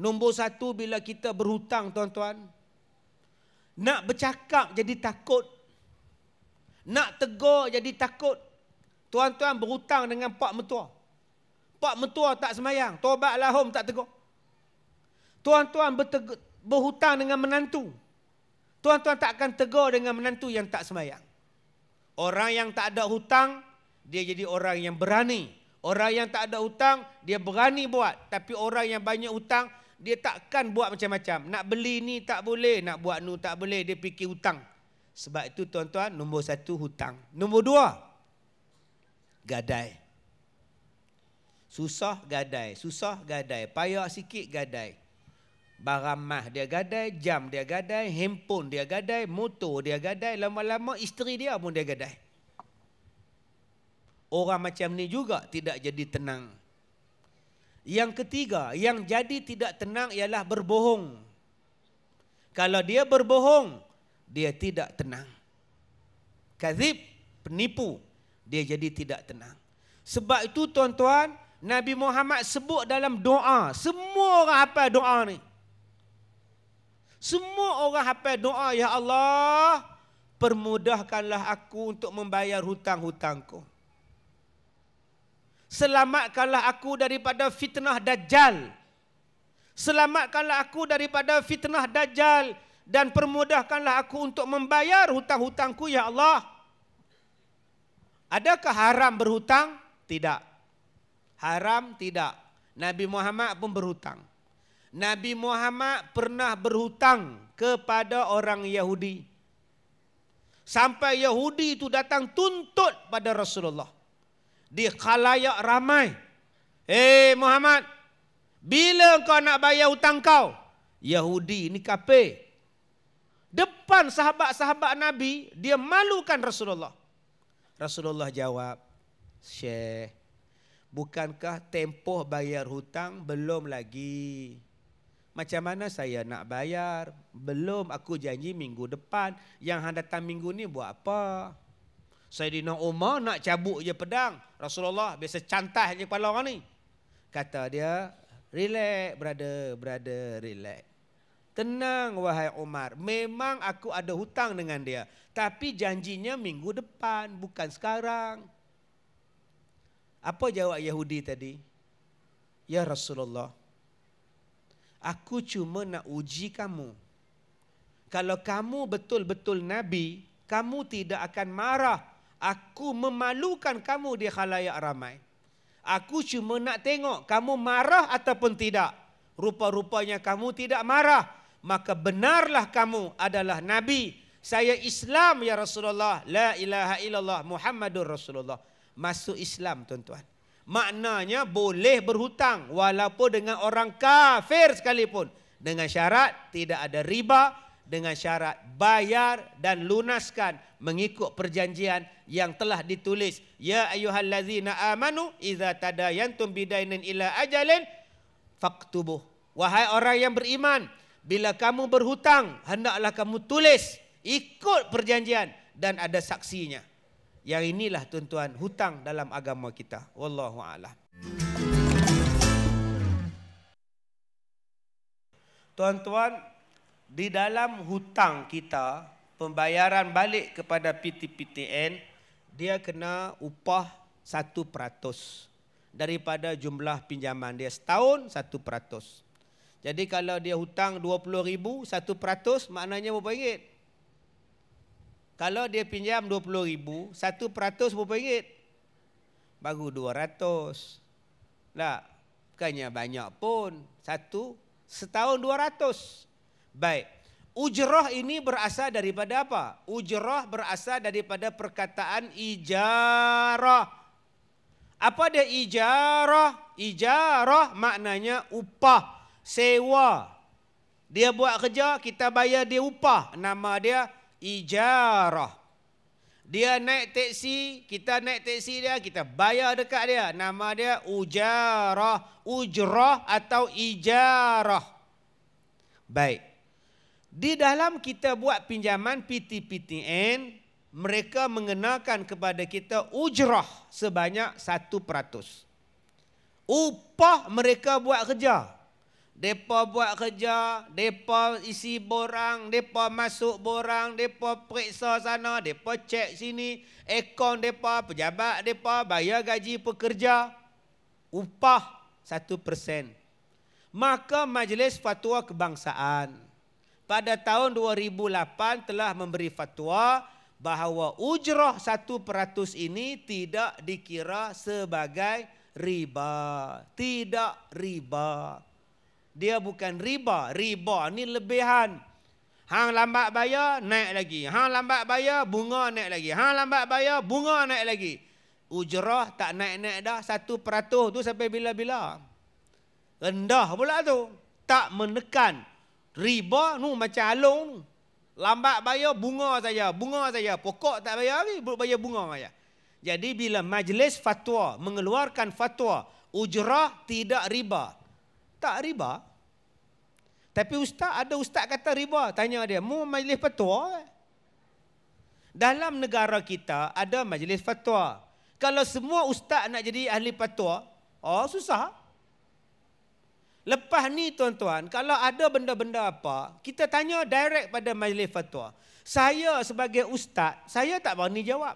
Nombor satu, bila kita berhutang, tuan-tuan. Nak bercakap jadi takut. Nak tegur jadi takut. Tuan-tuan berhutang dengan pak mentua. Pak mentua tak semayang. Tobatlah home tak tegur. Tuan-tuan berhutang dengan menantu. Tuan-tuan tak akan tegur dengan menantu yang tak semayang. Orang yang tak ada hutang, dia jadi orang yang berani. Orang yang tak ada hutang, dia berani buat. Tapi orang yang banyak hutang, dia takkan buat macam-macam. Nak beli ni tak boleh, nak buat ni tak boleh. Dia fikir hutang. Sebab itu tuan-tuan, nombor satu hutang. Nombor dua, gadai. Susah gadai, susah gadai. Payah sikit gadai. Barang mah dia gadai, jam dia gadai, handphone dia gadai, motor dia gadai, lama-lama isteri dia pun dia gadai. Orang macam ni juga tidak jadi tenang. Yang ketiga, yang jadi tidak tenang ialah berbohong. Kalau dia berbohong, dia tidak tenang. Kazib, penipu, dia jadi tidak tenang. Sebab itu tuan-tuan, Nabi Muhammad sebut dalam doa, semua orang apa doa ni? Semua orang hafal doa, Ya Allah, permudahkanlah aku untuk membayar hutang-hutangku. Selamatkanlah aku daripada fitnah dajjal. Selamatkanlah aku daripada fitnah dajjal dan permudahkanlah aku untuk membayar hutang-hutangku ya Allah. Adakah haram berhutang? Tidak. Haram tidak. Nabi Muhammad pun berhutang. Nabi Muhammad pernah berhutang kepada orang Yahudi. Sampai Yahudi itu datang tuntut pada Rasulullah. Di khalayak ramai. Eh Muhammad, bila kau nak bayar hutang kau? Yahudi ini kape. Depan sahabat-sahabat Nabi, dia malukan Rasulullah. Rasulullah jawab, Syekh, bukankah tempoh bayar hutang belum lagi? Macam mana saya nak bayar? Belum aku janji minggu depan. Yang hendak datang minggu ni buat apa? Sayyidina Umar nak cabut je pedang. Rasulullah biasa cantah je kepala orang ni. Kata dia, relax brother, brother relax. Tenang wahai Umar, memang aku ada hutang dengan dia. Tapi janjinya minggu depan, bukan sekarang. Apa jawab Yahudi tadi? Ya Rasulullah, aku cuma nak uji kamu. Kalau kamu betul-betul Nabi, kamu tidak akan marah. Aku memalukan kamu di khalayak ramai. Aku cuma nak tengok kamu marah ataupun tidak. Rupa-rupanya kamu tidak marah. Maka benarlah kamu adalah Nabi. Saya Islam ya Rasulullah. La ilaha illallah Muhammadur Rasulullah. Masuk Islam tuan-tuan maknanya boleh berhutang walaupun dengan orang kafir sekalipun dengan syarat tidak ada riba dengan syarat bayar dan lunaskan mengikut perjanjian yang telah ditulis ya ayyuhallazina amanu idza tadayantum bidainin ila ajalin faktubuh wahai orang yang beriman bila kamu berhutang hendaklah kamu tulis ikut perjanjian dan ada saksinya yang inilah tuan-tuan hutang dalam agama kita. Wallahu a'lam. Tuan-tuan, di dalam hutang kita, pembayaran balik kepada PTPTN, dia kena upah 1% daripada jumlah pinjaman dia setahun 1%. Jadi kalau dia hutang 20,000, 1% maknanya berapa ringgit? Kalau dia pinjam RM20,000, 1% berapa ringgit? Baru RM200. Tak, lah, bukannya banyak pun. Satu, setahun RM200. Baik, ujrah ini berasal daripada apa? Ujrah berasal daripada perkataan ijarah. Apa dia ijarah? Ijarah maknanya upah, sewa. Dia buat kerja, kita bayar dia upah. Nama dia ijarah. Dia naik teksi, kita naik teksi dia, kita bayar dekat dia. Nama dia ujarah, ujrah atau ijarah. Baik. Di dalam kita buat pinjaman PTPTN, mereka mengenakan kepada kita ujrah sebanyak 1%. Upah mereka buat kerja Depa buat kerja, depa isi borang, depa masuk borang, depa periksa sana, depa cek sini, akaun depa, pejabat depa bayar gaji pekerja upah 1%. Maka Majlis Fatwa Kebangsaan pada tahun 2008 telah memberi fatwa bahawa ujrah 1% ini tidak dikira sebagai riba, tidak riba dia bukan riba. Riba ni lebihan. Hang lambat bayar, naik lagi. Hang lambat bayar, bunga naik lagi. Hang lambat bayar, bunga naik lagi. Ujrah tak naik-naik dah. Satu peratus tu sampai bila-bila. Rendah pula tu. Tak menekan. Riba nu macam alung. Lambat bayar bunga saja. Bunga saja. Pokok tak bayar lagi. Belum bayar bunga saja. Jadi bila majlis fatwa mengeluarkan fatwa. Ujrah tidak riba. Tak riba. Tapi ustaz ada ustaz kata riba, tanya dia, mu majlis fatwa Dalam negara kita ada majlis fatwa. Kalau semua ustaz nak jadi ahli fatwa, oh susah. Lepas ni tuan-tuan, kalau ada benda-benda apa, kita tanya direct pada majlis fatwa. Saya sebagai ustaz, saya tak berani jawab.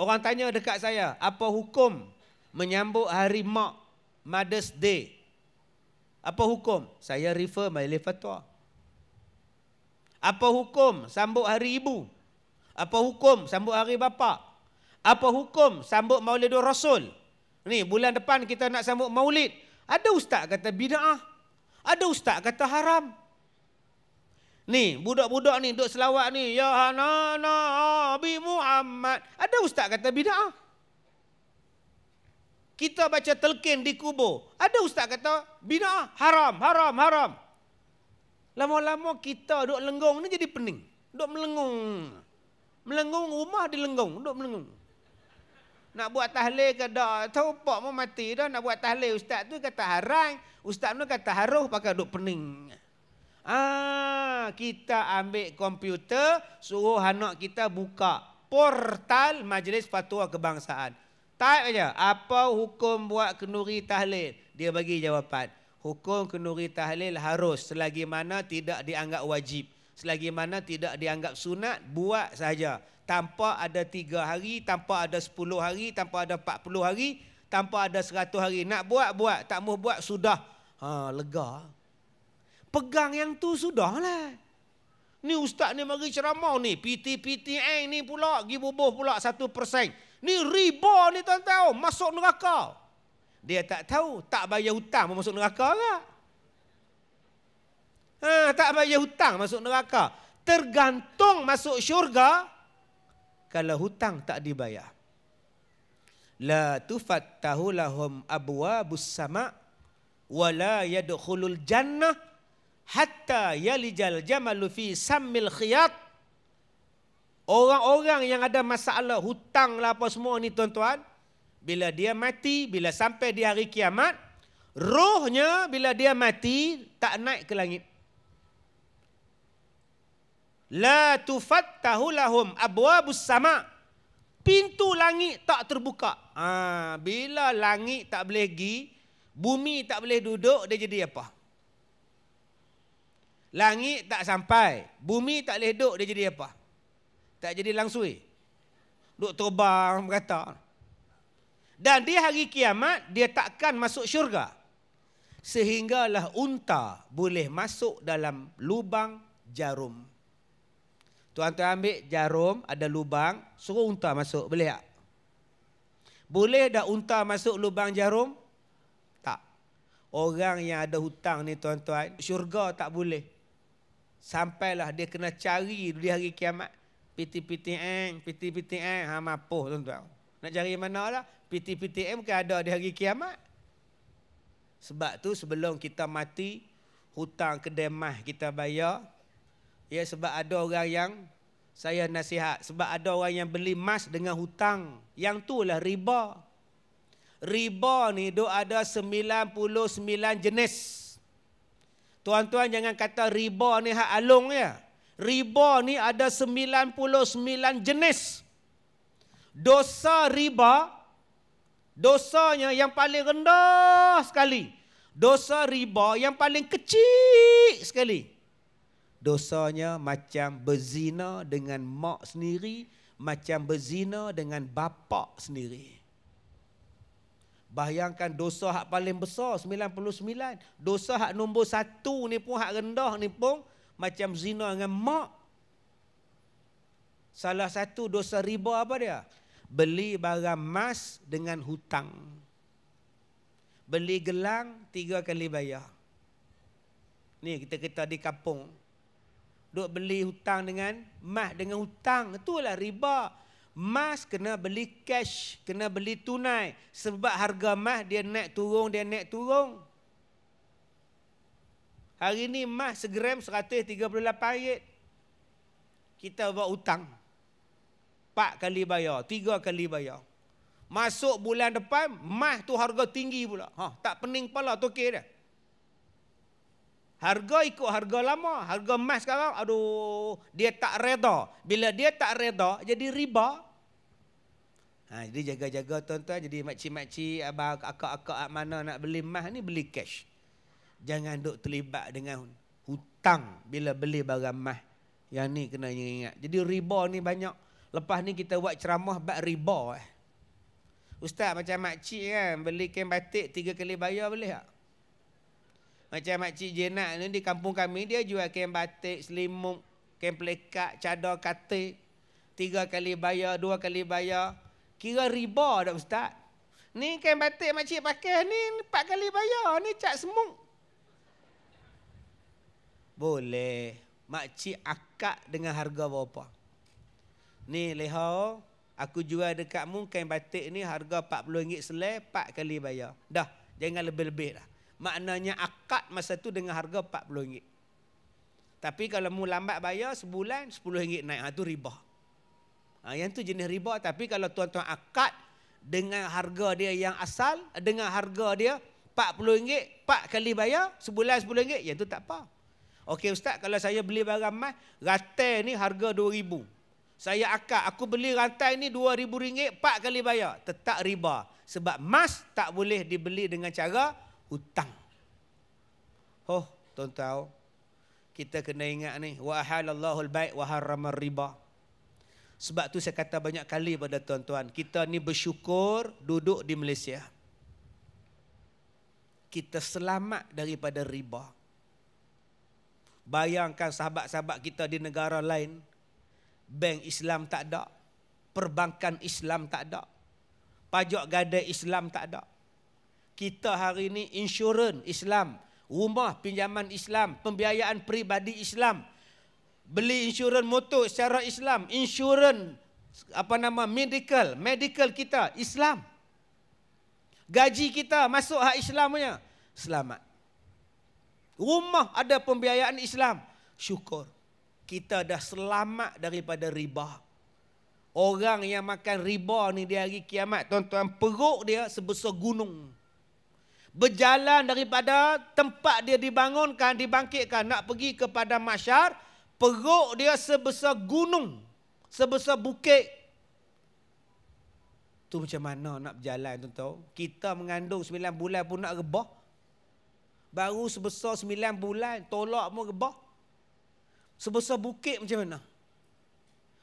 Orang tanya dekat saya, apa hukum menyambut hari mak, Mother's Day? Apa hukum? Saya refer majlis fatwa. Apa hukum sambut hari ibu? Apa hukum sambut hari bapa? Apa hukum sambut maulidur rasul? Ni bulan depan kita nak sambut maulid. Ada ustaz kata bid'ah. Ada ustaz kata haram. Ni budak-budak ni duk selawat ni ya hanana bi muhammad. Ada ustaz kata bid'ah kita baca telkin di kubur. Ada ustaz kata, bina haram, haram, haram. Lama-lama kita duduk lenggong ni jadi pening. Duduk melengung. Melengung rumah di lenggong, duduk melengung. Nak buat tahlil ke dah, tahu pak pun mati dah. Nak buat tahlil ustaz tu kata haram. Ustaz tu kata haruh pakai duduk pening. Ah, kita ambil komputer, suruh anak kita buka portal Majlis Fatwa Kebangsaan. Type aja. Apa hukum buat kenduri tahlil? Dia bagi jawapan. Hukum kenduri tahlil harus selagi mana tidak dianggap wajib. Selagi mana tidak dianggap sunat, buat saja. Tanpa ada tiga hari, tanpa ada sepuluh hari, tanpa ada empat puluh hari, tanpa ada seratus hari. Nak buat, buat. Tak mau buat, sudah. Ha, lega. Pegang yang tu sudah lah. Ni ustaz ni mari ceramah ni. PT-PTN eh, ni pula, pergi bubuh pula satu persen. Ni riba ni tuan-tuan oh, masuk neraka. Dia tak tahu tak bayar hutang pun masuk neraka ke? Ha, tak bayar hutang masuk neraka. Tergantung masuk syurga kalau hutang tak dibayar. La tufattahu lahum abwabus sama wa la yadkhulul jannah hatta yalijal jamalu fi sammil khiyat Orang-orang yang ada masalah hutang lah apa semua ni tuan-tuan. Bila dia mati, bila sampai di hari kiamat, rohnya bila dia mati tak naik ke langit. La tufattahu lahum abwabus sama. Pintu langit tak terbuka. Ha, bila langit tak boleh pergi, bumi tak boleh duduk, dia jadi apa? Langit tak sampai, bumi tak boleh duduk, dia jadi apa? Ha, tak jadi langsui. Eh? Duk terbang berkata. Dan di hari kiamat dia takkan masuk syurga. Sehinggalah unta boleh masuk dalam lubang jarum. Tuan-tuan ambil jarum ada lubang suruh unta masuk boleh tak? Boleh dah unta masuk lubang jarum? Tak. Orang yang ada hutang ni tuan-tuan syurga tak boleh. Sampailah dia kena cari di hari kiamat. PTPTN, PTPTN, ha mapuh tuan-tuan. Nak cari mana lah, PTPTN bukan ada di hari kiamat. Sebab tu sebelum kita mati, hutang kedai mah kita bayar. Ya sebab ada orang yang saya nasihat, sebab ada orang yang beli emas dengan hutang. Yang tu lah riba. Riba ni do ada 99 jenis. Tuan-tuan jangan kata riba ni hak alung ya riba ni ada 99 jenis. Dosa riba, dosanya yang paling rendah sekali. Dosa riba yang paling kecil sekali. Dosanya macam berzina dengan mak sendiri, macam berzina dengan bapak sendiri. Bayangkan dosa hak paling besar 99. Dosa hak nombor satu ni pun hak rendah ni pun macam zina dengan mak. Salah satu dosa riba apa dia? Beli barang emas dengan hutang. Beli gelang tiga kali bayar. Ni kita kita di kampung. Duk beli hutang dengan emas dengan hutang. Itulah riba. Mas kena beli cash, kena beli tunai. Sebab harga mas dia naik turun, dia naik turun. Hari ni emas segram 138 ringgit. Kita buat hutang. Empat kali bayar, tiga kali bayar. Masuk bulan depan, emas tu harga tinggi pula. Ha, tak pening kepala, tu okey dah. Harga ikut harga lama. Harga emas sekarang, aduh, dia tak reda. Bila dia tak reda, jadi riba. Ha, jadi jaga-jaga tuan-tuan. Jadi makcik-makcik, abang, akak-akak mana nak beli emas ni, beli cash. Jangan duk terlibat dengan hutang bila beli barang mah. Yang ni kena ingat. Jadi riba ni banyak. Lepas ni kita buat ceramah bab riba eh. Ustaz macam makcik kan beli kain batik tiga kali bayar boleh tak? Macam makcik jenak ni di kampung kami dia jual kain batik, selimut, kain pelekat, cadar katik. Tiga kali bayar, dua kali bayar. Kira riba tak Ustaz? Ni kain batik makcik pakai ni empat kali bayar. Ni cat semuk. Boleh. Makcik akak dengan harga berapa? Ni leha, aku jual dekat mu kain batik ni harga RM40 selai, 4 kali bayar. Dah, jangan lebih-lebih dah. Maknanya akad masa tu dengan harga RM40. Tapi kalau mu lambat bayar sebulan RM10 naik, ha, tu riba. Ha, yang tu jenis riba, tapi kalau tuan-tuan akad dengan harga dia yang asal, dengan harga dia RM40, 4 kali bayar, sebulan RM10, yang tu tak apa. Okey ustaz kalau saya beli barang mas rantai ni harga 2000. Saya akad aku beli rantai ni 2000 ringgit 4 kali bayar tetap riba sebab emas tak boleh dibeli dengan cara hutang. Oh tuan-tuan kita kena ingat ni wa halallahu Baik, wa harramar riba. Sebab tu saya kata banyak kali pada tuan-tuan kita ni bersyukur duduk di Malaysia. Kita selamat daripada riba. Bayangkan sahabat-sahabat kita di negara lain Bank Islam tak ada Perbankan Islam tak ada Pajak gada Islam tak ada Kita hari ini insurans Islam Rumah pinjaman Islam Pembiayaan peribadi Islam Beli insurans motor secara Islam Insurans apa nama medical Medical kita Islam Gaji kita masuk hak Islamnya Selamat Rumah ada pembiayaan Islam. Syukur. Kita dah selamat daripada riba. Orang yang makan riba ni di hari kiamat. Tuan-tuan perut dia sebesar gunung. Berjalan daripada tempat dia dibangunkan, dibangkitkan. Nak pergi kepada masyar. Perut dia sebesar gunung. Sebesar bukit. Tu macam mana nak berjalan tuan-tuan. Kita mengandung 9 bulan pun nak rebah. Baru sebesar sembilan bulan Tolak pun rebah Sebesar bukit macam mana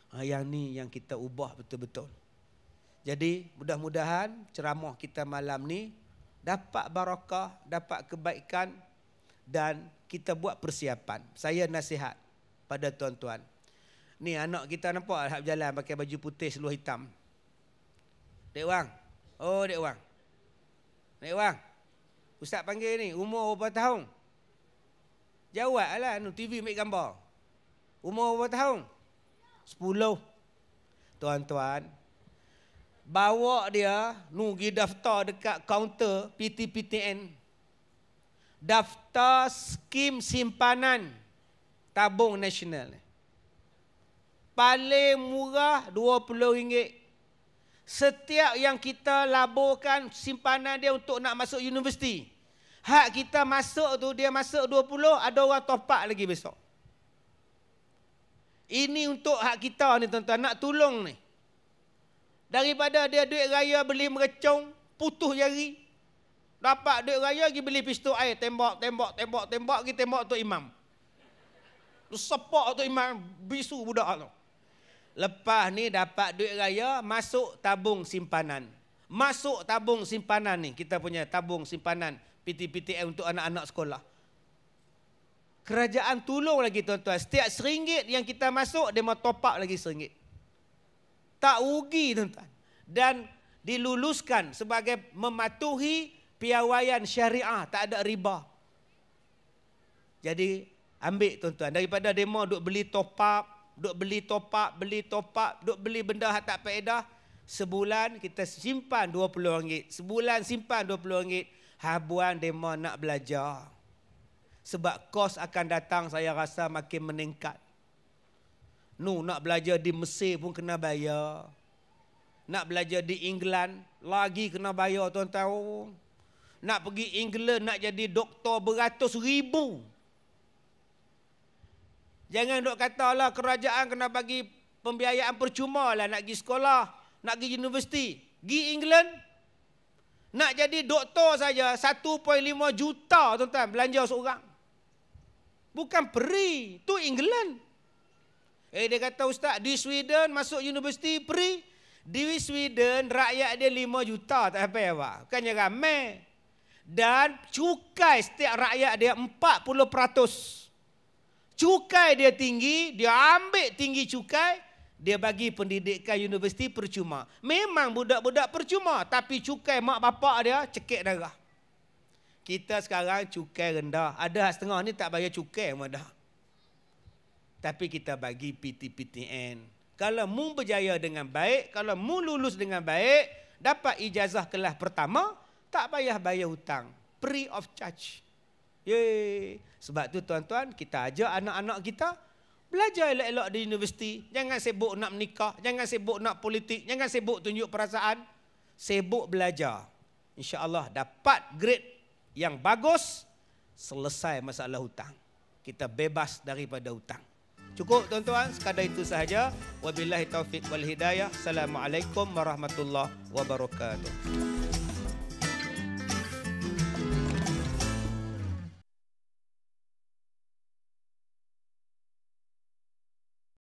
ha, Yang ni yang kita ubah betul-betul Jadi mudah-mudahan ceramah kita malam ni Dapat barakah, dapat kebaikan Dan kita buat persiapan Saya nasihat pada tuan-tuan Ni anak kita nampak Alhamdulillah jalan pakai baju putih seluar hitam Dek Wang Oh Dek Wang Dek Wang Ustaz panggil ni, umur berapa tahun? Jawab lah, TV ambil gambar. Umur berapa tahun? Sepuluh. Tuan-tuan, bawa dia nu pergi daftar dekat kaunter PTPTN. Daftar skim simpanan tabung nasional. Paling murah RM20. Setiap yang kita laburkan simpanan dia untuk nak masuk universiti. Hak kita masuk tu dia masuk 20, ada orang top up lagi besok. Ini untuk hak kita ni tuan-tuan, nak tolong ni. Daripada dia duit raya beli merecong, putus jari. Dapat duit raya pergi beli pistol air, tembak, tembak, tembak, tembak, pergi tembak tu imam. Tu sepak tu imam, bisu budak tu. Lah. Lepas ni dapat duit raya, masuk tabung simpanan. Masuk tabung simpanan ni, kita punya tabung simpanan PTPTM untuk anak-anak sekolah. Kerajaan tolong lagi tuan-tuan. Setiap seringgit yang kita masuk, dia mau top up lagi seringgit. Tak ugi tuan-tuan. Dan diluluskan sebagai mematuhi piawaian syariah. Tak ada riba. Jadi ambil tuan-tuan. Daripada demo duk beli top up, duk beli topak, beli topak, duk beli benda hak tak faedah, sebulan kita simpan RM20. Sebulan simpan RM20. Habuan demo nak belajar. Sebab kos akan datang saya rasa makin meningkat. Nu nak belajar di Mesir pun kena bayar. Nak belajar di England lagi kena bayar tuan-tuan. Nak pergi England nak jadi doktor beratus ribu. Jangan duk kata lah kerajaan kena bagi pembiayaan percuma lah nak pergi sekolah, nak pergi universiti. Pergi England, nak jadi doktor saja 1.5 juta tuan-tuan belanja seorang. Bukan peri, tu England. Eh dia kata ustaz di Sweden masuk universiti peri. Di Sweden rakyat dia 5 juta tak sampai apa. Bukannya ramai. Dan cukai setiap rakyat dia 40 peratus cukai dia tinggi, dia ambil tinggi cukai, dia bagi pendidikan universiti percuma. Memang budak-budak percuma, tapi cukai mak bapak dia cekik darah. Kita sekarang cukai rendah. Ada setengah ni tak bayar cukai pun dah. Tapi kita bagi PTPTN. Kalau mu berjaya dengan baik, kalau mu lulus dengan baik, dapat ijazah kelas pertama, tak payah bayar hutang. Free of charge. Yeay. Sebab tu tuan-tuan, kita ajak anak-anak kita belajar elok-elok di universiti. Jangan sibuk nak menikah, jangan sibuk nak politik, jangan sibuk tunjuk perasaan. Sibuk belajar. InsyaAllah dapat grade yang bagus, selesai masalah hutang. Kita bebas daripada hutang. Cukup tuan-tuan, sekadar itu sahaja. Wabillahi taufiq wal hidayah. Assalamualaikum warahmatullahi wabarakatuh.